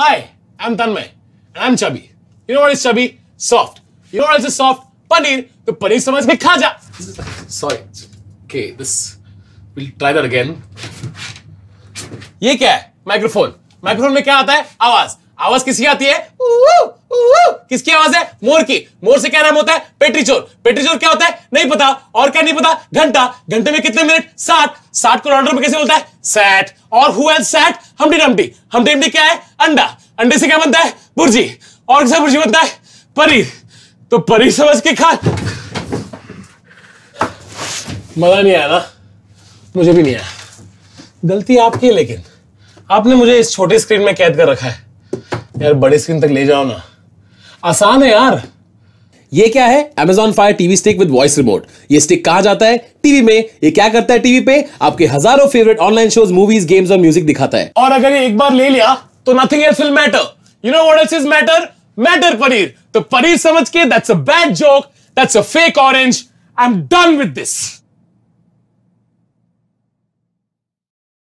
Hi, I'm Tanmay. And I'm chubby. You know what is chubby? Soft. You know what else is soft? Paneer. So paneer samajh ke kha ja. Sorry. Okay, this. We'll try that again. ये क्या है microphone microphone में क्या आता है आवाज आवाज किसकी आती है किसकी आवाज है मोर की मोर से क्या नाम होता है पेट्रीचोर पेट्रीचोर क्या होता है नहीं पता और क्या नहीं पता घंटा घंटे में कितने मिनट साठ साठ को राउंड कैसे बोलता है सैट और हु एल sat Humpty Dumpty Humpty Dumpty क्या है अंडा अंडे से क्या बनता है बुर्जी और क्या बुर्जी बनता है परी तो परी समझ के खा मजा नहीं आया ना मुझे भी नहीं आया गलती आपकी है लेकिन आपने मुझे इस छोटे स्क्रीन में कैद कर रखा है यार बड़े स्क्रीन तक ले जाओ ना आसान है यार ये क्या है Amazon Fire TV Stick with voice remote ये स्टिक कहा जाता है टीवी में ये क्या करता है टीवी पे आपके हजारों favourite online shows movies games और म्यूजिक दिखाता है और अगर ये एक बार ले लिया तो nothing else will matter you know what else is matter matter paneer तो पनीर समझ के that's a bad joke that's a fake orange I am done with this